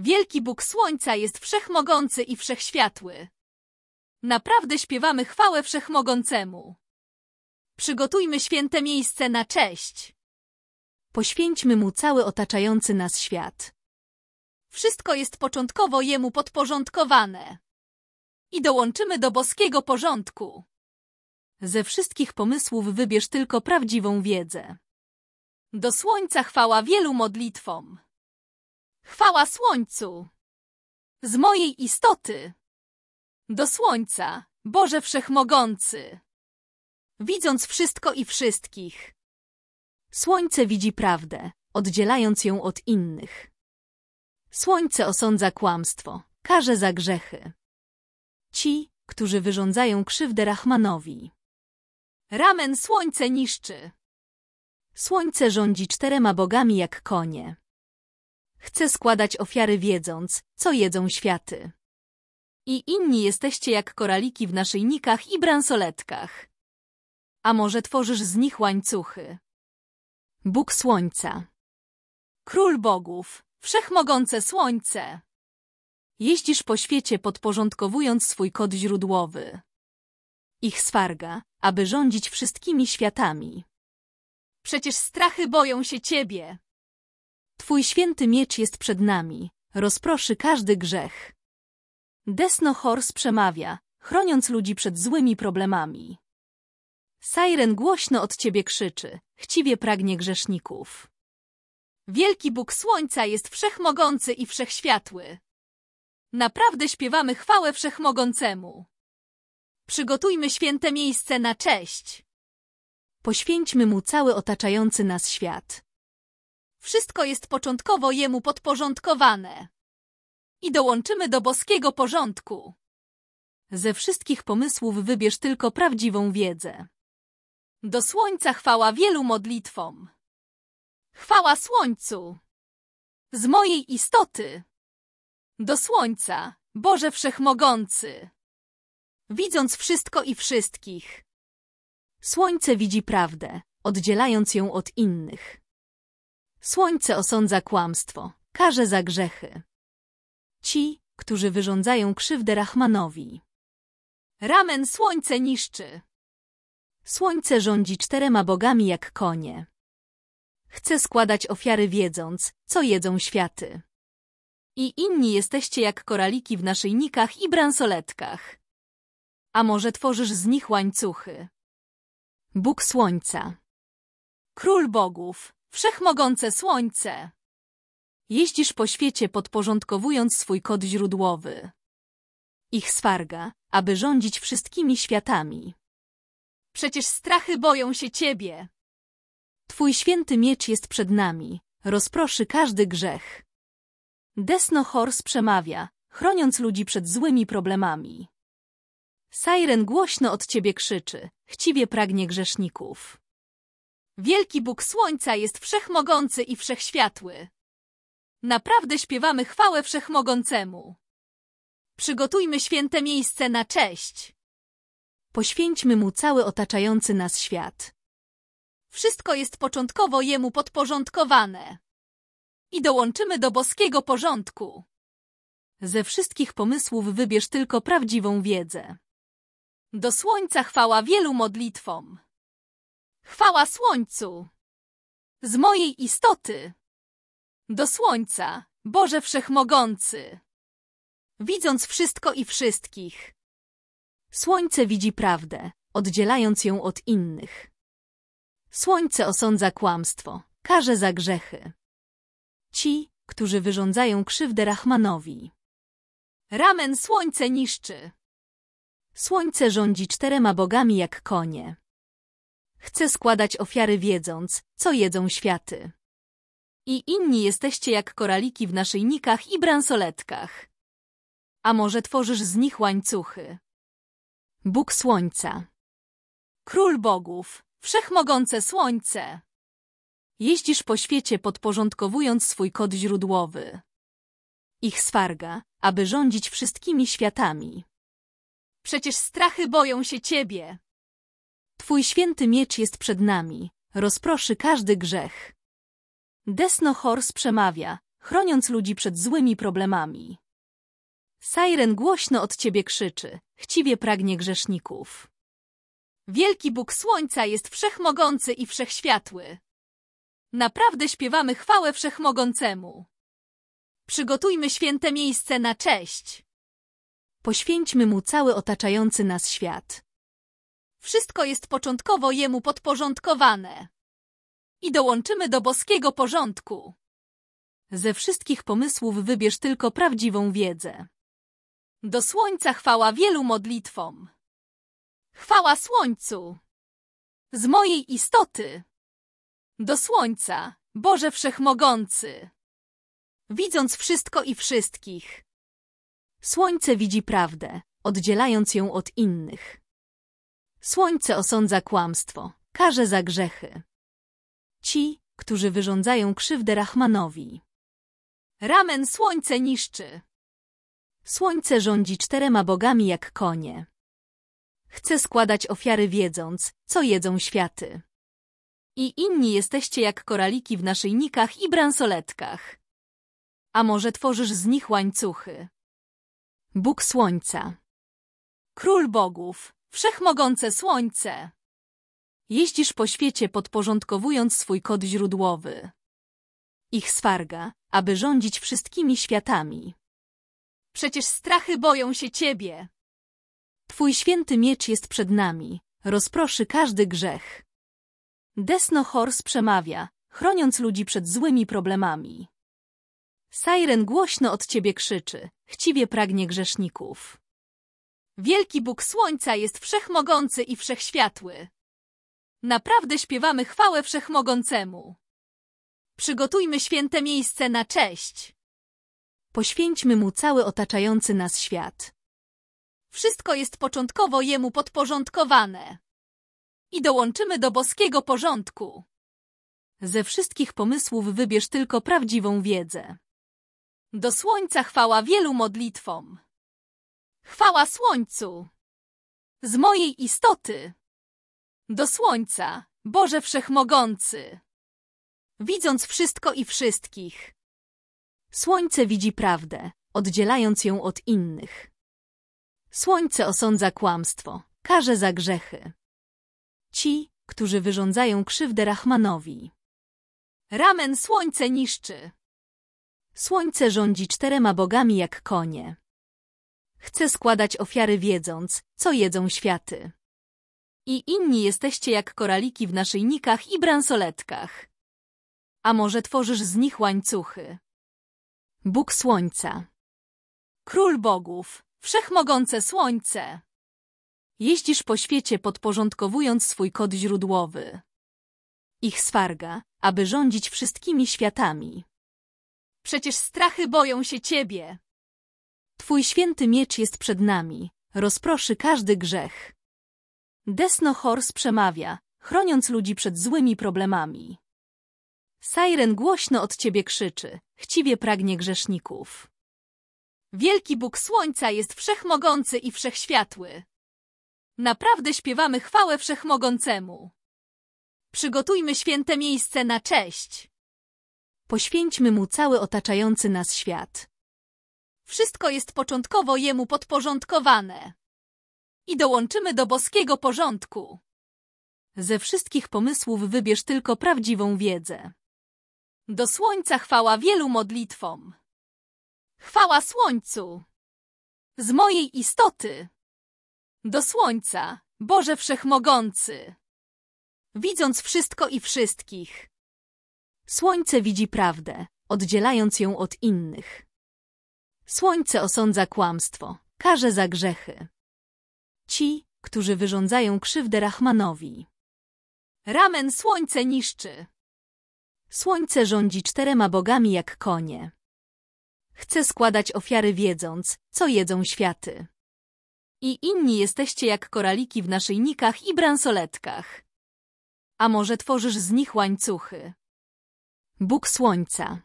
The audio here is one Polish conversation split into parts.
Wielki Bóg Słońca jest wszechmogący i wszechświatły. Naprawdę śpiewamy chwałę wszechmogącemu. Przygotujmy święte miejsce na cześć. Poświęćmy Mu cały otaczający nas świat. Wszystko jest początkowo Jemu podporządkowane. I dołączymy do boskiego porządku. Ze wszystkich pomysłów wybierz tylko prawdziwą wiedzę. Do słońca chwała wielu modlitwom. Chwała słońcu! Z mojej istoty! Do słońca, Boże Wszechmogący! Widząc wszystko i wszystkich. Słońce widzi prawdę, oddzielając ją od innych. Słońce osądza kłamstwo, karze za grzechy. Ci, którzy wyrządzają krzywdę Rahmanowi. Ramen słońce niszczy. Słońce rządzi czterema bogami jak konie. Chcę składać ofiary wiedząc, co jedzą światy. I inni jesteście jak koraliki w naszyjnikach i bransoletkach. A może tworzysz z nich łańcuchy? Bóg Słońca Król Bogów, wszechmogące Słońce! Jeździsz po świecie podporządkowując swój kod źródłowy. Ich swarga, aby rządzić wszystkimi światami. Przecież strachy boją się ciebie. Twój święty miecz jest przed nami, rozproszy każdy grzech. Desno Horse przemawia, chroniąc ludzi przed złymi problemami. Sajren głośno od ciebie krzyczy, chciwie pragnie grzeszników. Wielki Bóg Słońca jest wszechmogący i wszechświatły. Naprawdę śpiewamy chwałę wszechmogącemu. Przygotujmy święte miejsce na cześć. Poświęćmy mu cały otaczający nas świat. Wszystko jest początkowo jemu podporządkowane. I dołączymy do boskiego porządku. Ze wszystkich pomysłów wybierz tylko prawdziwą wiedzę. Do słońca chwała wielu modlitwom. Chwała słońcu. Z mojej istoty. Do słońca, Boże Wszechmogący. Widząc wszystko i wszystkich. Słońce widzi prawdę, oddzielając ją od innych. Słońce osądza kłamstwo, karze za grzechy. Ci, którzy wyrządzają krzywdę Rahmanowi. Ramen słońce niszczy. Słońce rządzi czterema bogami jak konie. Chce składać ofiary wiedząc, co jedzą światy. I inni jesteście jak koraliki w naszyjnikach i bransoletkach. A może tworzysz z nich łańcuchy? Bóg Słońca. Król Bogów. Wszechmogące słońce! Jeździsz po świecie podporządkowując swój kod źródłowy. Ich swarga, aby rządzić wszystkimi światami. Przecież strachy boją się ciebie. Twój święty miecz jest przed nami, rozproszy każdy grzech. Desno Horse przemawia, chroniąc ludzi przed złymi problemami. Sajren głośno od ciebie krzyczy, chciwie pragnie grzeszników. Wielki Bóg Słońca jest wszechmogący i wszechświatły. Naprawdę śpiewamy chwałę wszechmogącemu. Przygotujmy święte miejsce na cześć. Poświęćmy Mu cały otaczający nas świat. Wszystko jest początkowo Jemu podporządkowane. I dołączymy do boskiego porządku. Ze wszystkich pomysłów wybierz tylko prawdziwą wiedzę. Do słońca chwała wielu modlitwom. Chwała słońcu! Z mojej istoty! Do słońca, Boże Wszechmogący! Widząc wszystko i wszystkich. Słońce widzi prawdę, oddzielając ją od innych. Słońce osądza kłamstwo, karze za grzechy. Ci, którzy wyrządzają krzywdę Rahmanowi. Ramen słońce niszczy. Słońce rządzi czterema bogami jak konie. Chcę składać ofiary wiedząc, co jedzą światy. I inni jesteście jak koraliki w naszyjnikach i bransoletkach. A może tworzysz z nich łańcuchy? Bóg Słońca Król Bogów, wszechmogące Słońce! Jeździsz po świecie podporządkowując swój kod źródłowy. Ich swarga, aby rządzić wszystkimi światami. Przecież strachy boją się ciebie. Twój święty miecz jest przed nami, rozproszy każdy grzech. Desno Horse przemawia, chroniąc ludzi przed złymi problemami. Sajren głośno od ciebie krzyczy, chciwie pragnie grzeszników. Wielki Bóg Słońca jest wszechmogący i wszechświatły. Naprawdę śpiewamy chwałę wszechmogącemu. Przygotujmy święte miejsce na cześć. Poświęćmy mu cały otaczający nas świat. Wszystko jest początkowo jemu podporządkowane. I dołączymy do boskiego porządku. Ze wszystkich pomysłów wybierz tylko prawdziwą wiedzę. Do słońca chwała wielu modlitwom. Chwała słońcu. Z mojej istoty. Do słońca, Boże Wszechmogący. Widząc wszystko i wszystkich. Słońce widzi prawdę, oddzielając ją od innych. Słońce osądza kłamstwo, karze za grzechy. Ci, którzy wyrządzają krzywdę Rahmanowi. Ramen słońce niszczy. Słońce rządzi czterema bogami jak konie. Chce składać ofiary wiedząc, co jedzą światy. I inni jesteście jak koraliki w naszyjnikach i bransoletkach. A może tworzysz z nich łańcuchy? Bóg Słońca. Król Bogów. Wszechmogące słońce! Jeździsz po świecie podporządkowując swój kod źródłowy. Ich swarga, aby rządzić wszystkimi światami. Przecież strachy boją się ciebie. Twój święty miecz jest przed nami, rozproszy każdy grzech. Desno Horse przemawia, chroniąc ludzi przed złymi problemami. Sajren głośno od ciebie krzyczy, chciwie pragnie grzeszników. Wielki Bóg Słońca jest wszechmogący i wszechświatły. Naprawdę śpiewamy chwałę wszechmogącemu. Przygotujmy święte miejsce na cześć. Poświęćmy mu cały otaczający nas świat. Wszystko jest początkowo jemu podporządkowane. I dołączymy do boskiego porządku. Ze wszystkich pomysłów wybierz tylko prawdziwą wiedzę. Do słońca chwała wielu modlitwom. Chwała słońcu! Z mojej istoty! Do słońca, Boże Wszechmogący! Widząc wszystko i wszystkich. Słońce widzi prawdę, oddzielając ją od innych. Słońce osądza kłamstwo, karze za grzechy. Ci, którzy wyrządzają krzywdę Rahmanowi. Ramen słońce niszczy. Słońce rządzi czterema bogami jak konie. Chcę składać ofiary wiedząc, co jedzą światy. I inni jesteście jak koraliki w naszyjnikach i bransoletkach. A może tworzysz z nich łańcuchy? Bóg Słońca Król Bogów, wszechmogące Słońce! Jeździsz po świecie podporządkowując swój kod źródłowy. Ich swarga, aby rządzić wszystkimi światami. Przecież strachy boją się ciebie. Twój święty miecz jest przed nami, rozproszy każdy grzech. Desno Horse przemawia, chroniąc ludzi przed złymi problemami. Sajren głośno od ciebie krzyczy, chciwie pragnie grzeszników. Wielki Bóg Słońca jest wszechmogący i wszechświatły. Naprawdę śpiewamy chwałę wszechmogącemu. Przygotujmy święte miejsce na cześć. Poświęćmy mu cały otaczający nas świat. Wszystko jest początkowo jemu podporządkowane. I dołączymy do boskiego porządku. Ze wszystkich pomysłów wybierz tylko prawdziwą wiedzę. Do słońca chwała wielu modlitwom. Chwała słońcu. Z mojej istoty. Do słońca, Boże Wszechmogący. Widząc wszystko i wszystkich. Słońce widzi prawdę, oddzielając ją od innych. Słońce osądza kłamstwo, karze za grzechy. Ci, którzy wyrządzają krzywdę Rahmanowi. Ramen słońce niszczy. Słońce rządzi czterema bogami jak konie. Chce składać ofiary wiedząc, co jedzą światy. I inni jesteście jak koraliki w naszyjnikach i bransoletkach. A może tworzysz z nich łańcuchy? Bóg Słońca.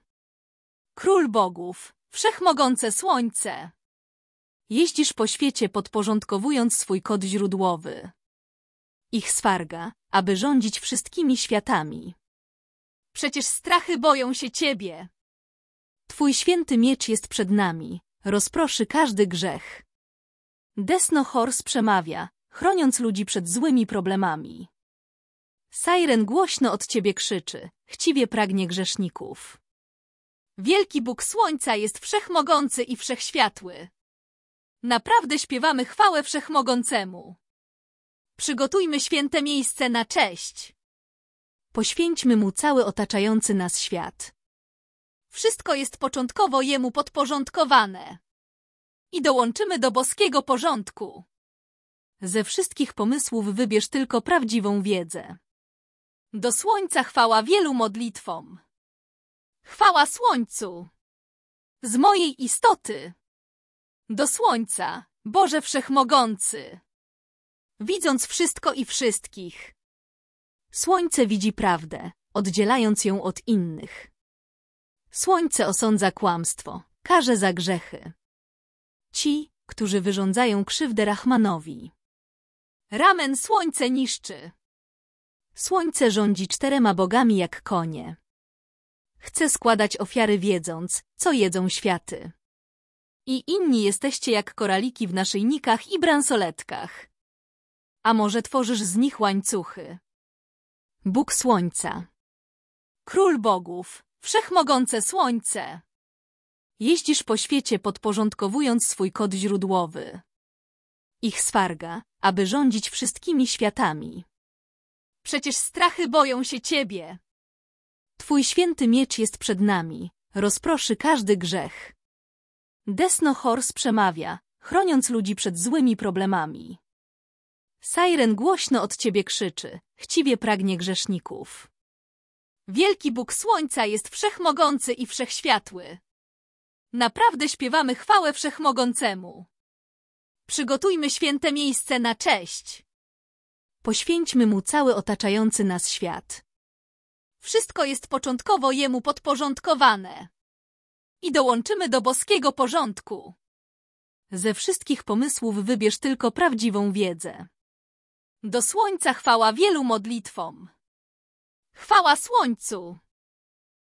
Król Bogów. Wszechmogące słońce! Jeździsz po świecie podporządkowując swój kod źródłowy. Ich swarga, aby rządzić wszystkimi światami. Przecież strachy boją się ciebie. Twój święty miecz jest przed nami, rozproszy każdy grzech. Desno Hors przemawia, chroniąc ludzi przed złymi problemami. Siren głośno od ciebie krzyczy, chciwie pragnie grzeszników. Wielki Bóg Słońca jest wszechmogący i wszechświatły. Naprawdę śpiewamy chwałę wszechmogącemu. Przygotujmy święte miejsce na cześć. Poświęćmy mu cały otaczający nas świat. Wszystko jest początkowo jemu podporządkowane. I dołączymy do boskiego porządku. Ze wszystkich pomysłów wybierz tylko prawdziwą wiedzę. Do słońca chwała wielu modlitwom. Chwała słońcu! Z mojej istoty! Do słońca, Boże Wszechmogący! Widząc wszystko i wszystkich. Słońce widzi prawdę, oddzielając ją od innych. Słońce osądza kłamstwo, karze za grzechy. Ci, którzy wyrządzają krzywdę Rachmanowi. Ramen słońce niszczy. Słońce rządzi czterema bogami jak konie. Chcę składać ofiary wiedząc, co jedzą światy. I inni jesteście jak koraliki w naszyjnikach i bransoletkach. A może tworzysz z nich łańcuchy? Bóg Słońca Król Bogów, Wszechmogące Słońce! Jeździsz po świecie podporządkowując swój kod źródłowy. Ich swarga, aby rządzić wszystkimi światami. Przecież strachy boją się ciebie. Twój święty miecz jest przed nami, rozproszy każdy grzech. Desno Hors przemawia, chroniąc ludzi przed złymi problemami. Sajren głośno od ciebie krzyczy, chciwie pragnie grzeszników. Wielki Bóg Słońca jest wszechmogący i wszechświatły. Naprawdę śpiewamy chwałę wszechmogącemu. Przygotujmy święte miejsce na cześć. Poświęćmy mu cały otaczający nas świat. Wszystko jest początkowo jemu podporządkowane. I dołączymy do boskiego porządku. Ze wszystkich pomysłów wybierz tylko prawdziwą wiedzę. Do słońca chwała wielu modlitwom. Chwała słońcu.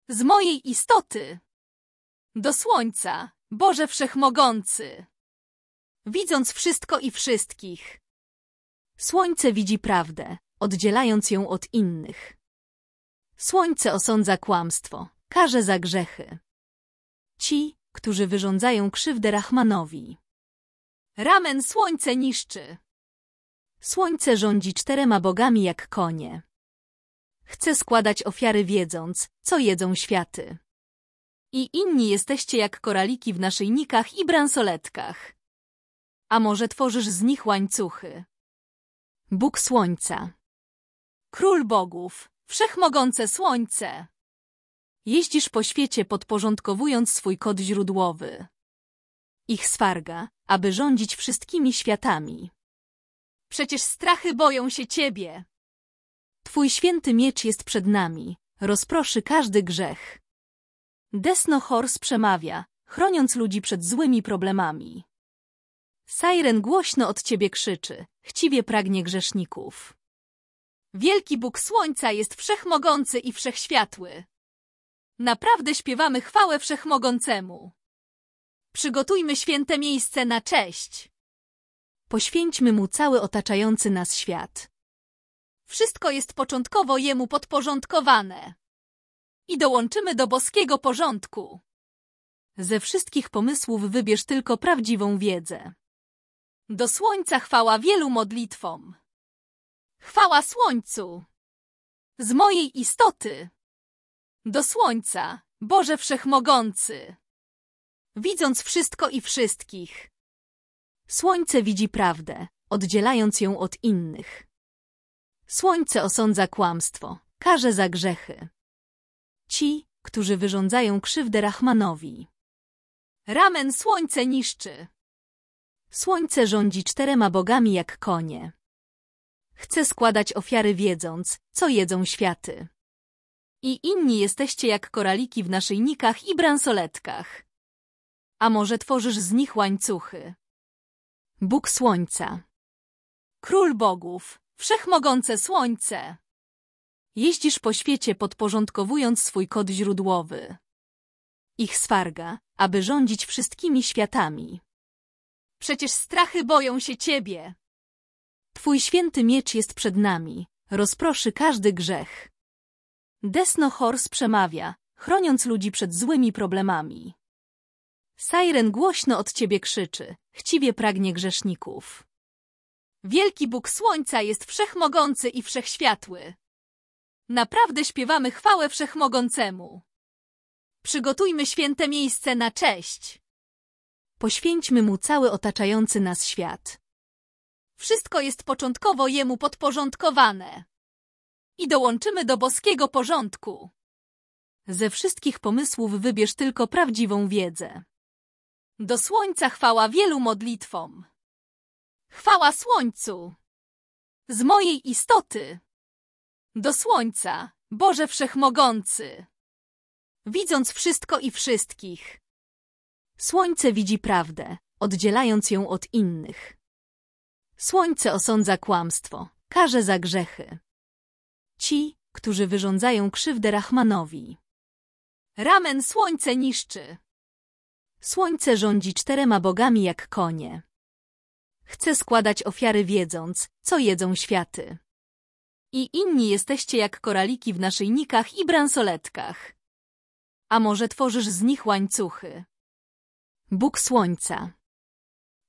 Z mojej istoty. Do słońca, Boże Wszechmogący. Widząc wszystko i wszystkich. Słońce widzi prawdę, oddzielając ją od innych. Słońce osądza kłamstwo, karze za grzechy. Ci, którzy wyrządzają krzywdę Rahmanowi. Ramen słońce niszczy. Słońce rządzi czterema bogami jak konie. Chce składać ofiary wiedząc, co jedzą światy. I inni jesteście jak koraliki w naszyjnikach i bransoletkach. A może tworzysz z nich łańcuchy? Bóg Słońca. Król Bogów. Wszechmogące słońce! Jeździsz po świecie podporządkowując swój kod źródłowy. Ich swarga, aby rządzić wszystkimi światami. Przecież strachy boją się ciebie. Twój święty miecz jest przed nami, rozproszy każdy grzech. Desno Hors przemawia, chroniąc ludzi przed złymi problemami. Siren głośno od ciebie krzyczy, chciwie pragnie grzeszników. Wielki Bóg Słońca jest wszechmogący i wszechświatły. Naprawdę śpiewamy chwałę wszechmogącemu. Przygotujmy święte miejsce na cześć. Poświęćmy mu cały otaczający nas świat. Wszystko jest początkowo jemu podporządkowane. I dołączymy do boskiego porządku. Ze wszystkich pomysłów wybierz tylko prawdziwą wiedzę. Do słońca chwała wielu modlitwom. Chwała słońcu! Z mojej istoty! Do słońca, Boże Wszechmogący! Widząc wszystko i wszystkich. Słońce widzi prawdę, oddzielając ją od innych. Słońce osądza kłamstwo, karze za grzechy. Ci, którzy wyrządzają krzywdę Rachmanowi. Ramen słońce niszczy. Słońce rządzi czterema bogami jak konie. Chcę składać ofiary wiedząc, co jedzą światy. I inni jesteście jak koraliki w naszyjnikach i bransoletkach. A może tworzysz z nich łańcuchy? Bóg Słońca Król Bogów, wszechmogące Słońce! Jeździsz po świecie podporządkowując swój kod źródłowy. Ich swarga, aby rządzić wszystkimi światami. Przecież strachy boją się ciebie. Twój święty miecz jest przed nami, rozproszy każdy grzech. Desno Hors przemawia, chroniąc ludzi przed złymi problemami. Sajren głośno od ciebie krzyczy, chciwie pragnie grzeszników. Wielki Bóg Słońca jest wszechmogący i wszechświatły. Naprawdę śpiewamy chwałę wszechmogącemu. Przygotujmy święte miejsce na cześć. Poświęćmy mu cały otaczający nas świat. Wszystko jest początkowo jemu podporządkowane. I dołączymy do boskiego porządku. Ze wszystkich pomysłów wybierz tylko prawdziwą wiedzę. Do słońca chwała wielu modlitwom. Chwała słońcu. Z mojej istoty. Do słońca, Boże Wszechmogący. Widząc wszystko i wszystkich. Słońce widzi prawdę, oddzielając ją od innych. Słońce osądza kłamstwo, karze za grzechy. Ci, którzy wyrządzają krzywdę Rahmanowi. Ramen słońce niszczy. Słońce rządzi czterema bogami jak konie. Chce składać ofiary wiedząc, co jedzą światy. I inni jesteście jak koraliki w naszyjnikach i bransoletkach. A może tworzysz z nich łańcuchy? Bóg Słońca.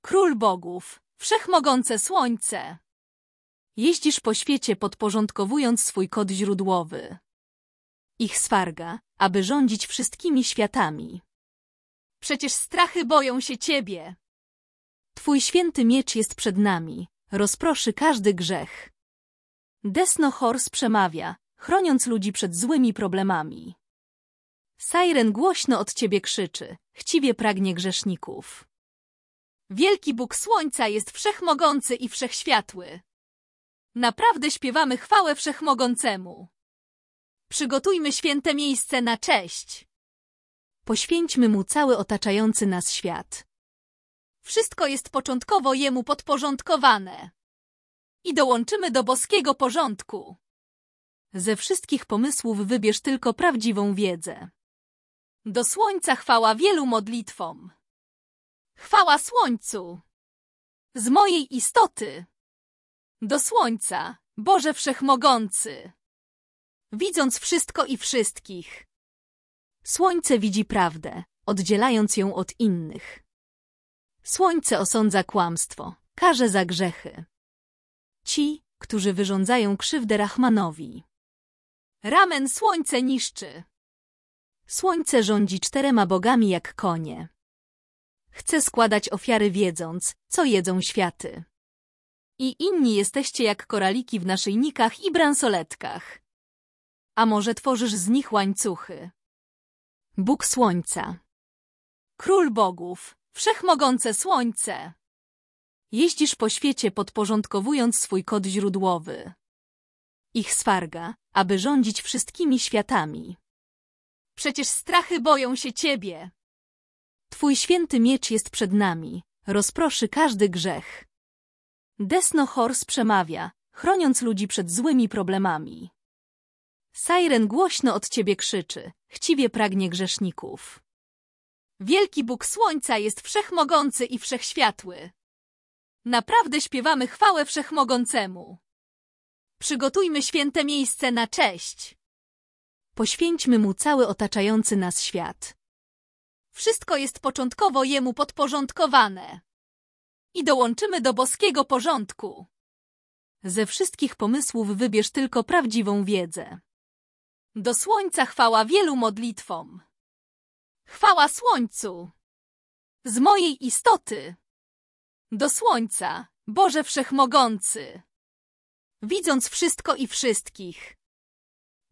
Król Bogów. Wszechmogące słońce! Jeździsz po świecie podporządkowując swój kod źródłowy. Ich swarga, aby rządzić wszystkimi światami. Przecież strachy boją się ciebie. Twój święty miecz jest przed nami, rozproszy każdy grzech. Desno Hors przemawia, chroniąc ludzi przed złymi problemami. Siren głośno od ciebie krzyczy, chciwie pragnie grzeszników. Wielki Bóg Słońca jest wszechmogący i wszechświatły. Naprawdę śpiewamy chwałę wszechmogącemu. Przygotujmy święte miejsce na cześć. Poświęćmy Mu cały otaczający nas świat. Wszystko jest początkowo Jemu podporządkowane. I dołączymy do boskiego porządku. Ze wszystkich pomysłów wybierz tylko prawdziwą wiedzę. Do słońca chwała wielu modlitwom. Chwała słońcu! Z mojej istoty! Do słońca, Boże Wszechmogący! Widząc wszystko i wszystkich. Słońce widzi prawdę, oddzielając ją od innych. Słońce osądza kłamstwo, karze za grzechy. Ci, którzy wyrządzają krzywdę Rahmanowi. Ramen słońce niszczy. Słońce rządzi czterema bogami jak konie. Chcę składać ofiary wiedząc, co jedzą światy. I inni jesteście jak koraliki w naszyjnikach i bransoletkach. A może tworzysz z nich łańcuchy? Bóg Słońca Król Bogów, wszechmogące Słońce! Jeździsz po świecie podporządkowując swój kod źródłowy. Ich swarga, aby rządzić wszystkimi światami. Przecież strachy boją się ciebie. Twój święty miecz jest przed nami, rozproszy każdy grzech. Desno Horse przemawia, chroniąc ludzi przed złymi problemami. Siren głośno od ciebie krzyczy, chciwie pragnie grzeszników. Wielki Bóg Słońca jest wszechmogący i wszechświatły. Naprawdę śpiewamy chwałę wszechmogącemu. Przygotujmy święte miejsce na cześć. Poświęćmy mu cały otaczający nas świat. Wszystko jest początkowo jemu podporządkowane. I dołączymy do boskiego porządku. Ze wszystkich pomysłów wybierz tylko prawdziwą wiedzę. Do słońca chwała wielu modlitwom. Chwała słońcu. Z mojej istoty. Do słońca, Boże Wszechmogący. Widząc wszystko i wszystkich.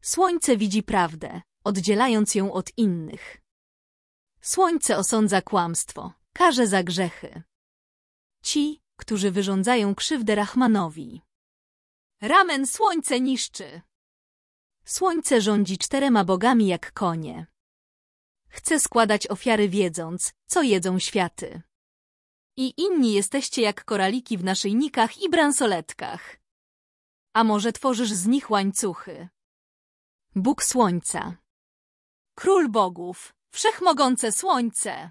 Słońce widzi prawdę, oddzielając ją od innych. Słońce osądza kłamstwo, karze za grzechy. Ci, którzy wyrządzają krzywdę Rahmanowi. Ramen słońce niszczy. Słońce rządzi czterema bogami jak konie. Chce składać ofiary wiedząc, co jedzą światy. I inni jesteście jak koraliki w naszyjnikach i bransoletkach. A może tworzysz z nich łańcuchy? Bóg Słońca. Król Bogów. Wszechmogące słońce!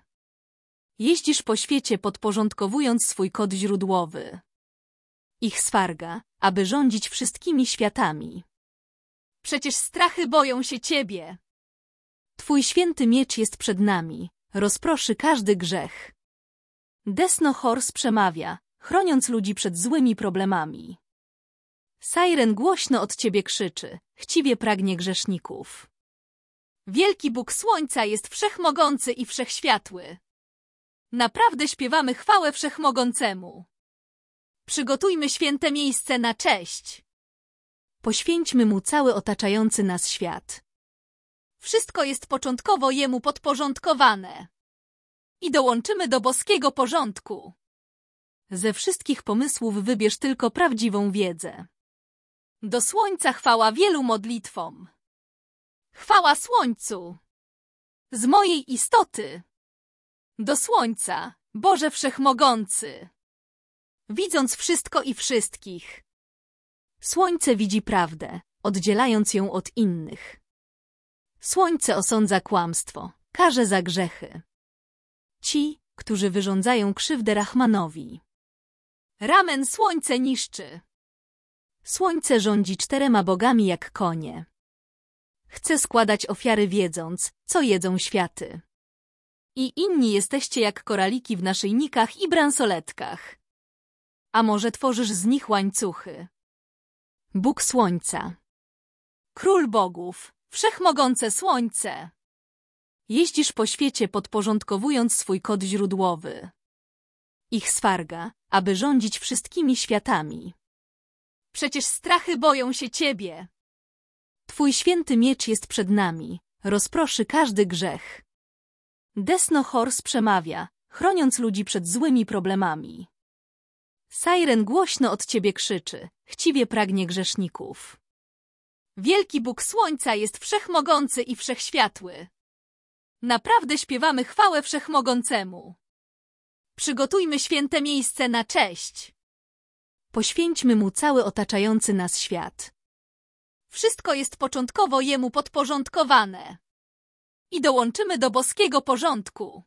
Jeździsz po świecie podporządkowując swój kod źródłowy. Ich swarga, aby rządzić wszystkimi światami. Przecież strachy boją się ciebie. Twój święty miecz jest przed nami, rozproszy każdy grzech. Desno Horse przemawia, chroniąc ludzi przed złymi problemami. Sajren głośno od ciebie krzyczy, chciwie pragnie grzeszników. Wielki Bóg Słońca jest wszechmogący i wszechświatły. Naprawdę śpiewamy chwałę wszechmogącemu. Przygotujmy święte miejsce na cześć. Poświęćmy Mu cały otaczający nas świat. Wszystko jest początkowo Jemu podporządkowane. I dołączymy do boskiego porządku. Ze wszystkich pomysłów wybierz tylko prawdziwą wiedzę. Do słońca chwała wielu modlitwom. Chwała słońcu! Z mojej istoty! Do słońca, Boże Wszechmogący! Widząc wszystko i wszystkich. Słońce widzi prawdę, oddzielając ją od innych. Słońce osądza kłamstwo, karze za grzechy. Ci, którzy wyrządzają krzywdę Rahmanowi. Ramen słońce niszczy. Słońce rządzi czterema bogami jak konie. Chcę składać ofiary wiedząc, co jedzą światy. I inni jesteście jak koraliki w naszyjnikach i bransoletkach. A może tworzysz z nich łańcuchy? Bóg Słońca Król Bogów, wszechmogące Słońce! Jeździsz po świecie podporządkowując swój kod źródłowy. Ich swarga, aby rządzić wszystkimi światami. Przecież strachy boją się ciebie. Twój święty miecz jest przed nami, rozproszy każdy grzech. Desno Horse przemawia, chroniąc ludzi przed złymi problemami. Sajren głośno od ciebie krzyczy, chciwie pragnie grzeszników. Wielki Bóg Słońca jest wszechmogący i wszechświatły. Naprawdę śpiewamy chwałę wszechmogącemu. Przygotujmy święte miejsce na cześć. Poświęćmy mu cały otaczający nas świat. Wszystko jest początkowo jemu podporządkowane. I dołączymy do boskiego porządku.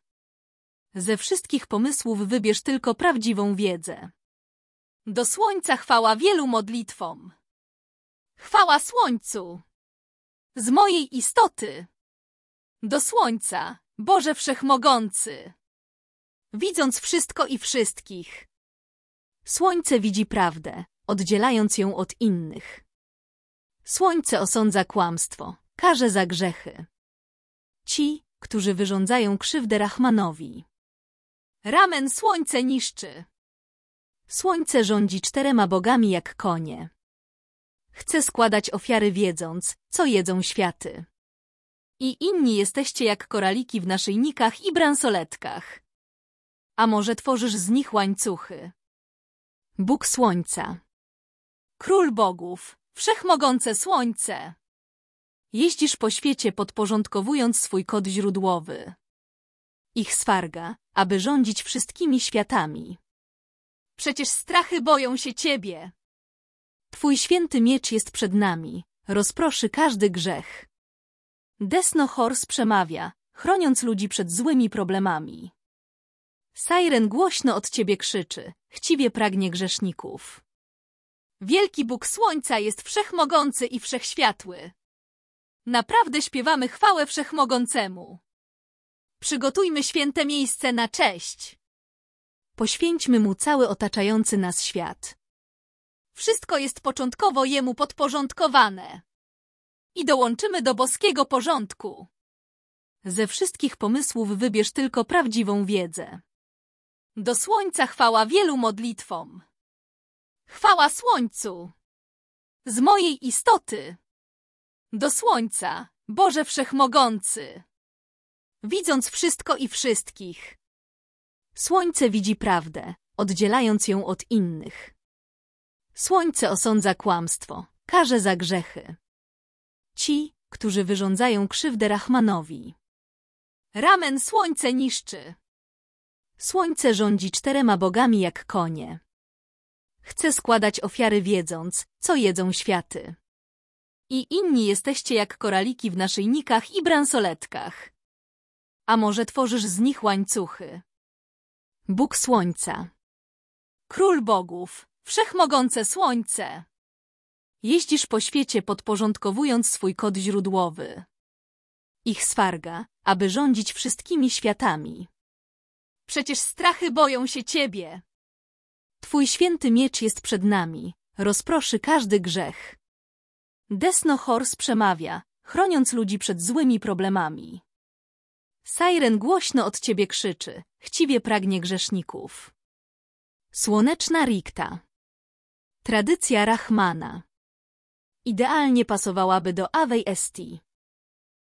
Ze wszystkich pomysłów wybierz tylko prawdziwą wiedzę. Do słońca chwała wielu modlitwom. Chwała słońcu. Z mojej istoty. Do słońca, Boże Wszechmogący. Widząc wszystko i wszystkich. Słońce widzi prawdę, oddzielając ją od innych. Słońce osądza kłamstwo, karze za grzechy. Ci, którzy wyrządzają krzywdę Rahmanowi. Ramen słońce niszczy. Słońce rządzi czterema bogami jak konie. Chce składać ofiary wiedząc, co jedzą światy. I inni jesteście jak koraliki w naszyjnikach i bransoletkach. A może tworzysz z nich łańcuchy? Bóg Słońca. Król Bogów wszechmogące słońce. Jeździsz po świecie podporządkowując swój kod źródłowy. Ich swarga, aby rządzić wszystkimi światami. Przecież strachy boją się ciebie. Twój święty miecz jest przed nami, rozproszy każdy grzech. Desno Horse przemawia, chroniąc ludzi przed złymi problemami. Sajren głośno od ciebie krzyczy, chciwie pragnie grzeszników. Wielki Bóg Słońca jest wszechmogący i wszechświatły. Naprawdę śpiewamy chwałę wszechmogącemu. Przygotujmy święte miejsce na cześć. Poświęćmy Mu cały otaczający nas świat. Wszystko jest początkowo Jemu podporządkowane. I dołączymy do boskiego porządku. Ze wszystkich pomysłów wybierz tylko prawdziwą wiedzę. Do słońca chwała wielu modlitwom. Chwała słońcu! Z mojej istoty! Do słońca, Boże Wszechmogący! Widząc wszystko i wszystkich. Słońce widzi prawdę, oddzielając ją od innych. Słońce osądza kłamstwo, karze za grzechy. Ci, którzy wyrządzają krzywdę Rahmanowi. Ramen słońce niszczy. Słońce rządzi czterema bogami jak konie. Chcę składać ofiary wiedząc, co jedzą światy. I inni jesteście jak koraliki w naszyjnikach i bransoletkach. A może tworzysz z nich łańcuchy? Bóg Słońca Król Bogów, wszechmogące Słońce! Jeździsz po świecie podporządkowując swój kod źródłowy. Ich swarga, aby rządzić wszystkimi światami. Przecież strachy boją się ciebie. Twój święty miecz jest przed nami, rozproszy każdy grzech. Desno Horse przemawia, chroniąc ludzi przed złymi problemami. Sajren głośno od ciebie krzyczy, chciwie pragnie grzeszników. Słoneczna Rikta. Tradycja Rachmana. Idealnie pasowałaby do Awej Esti.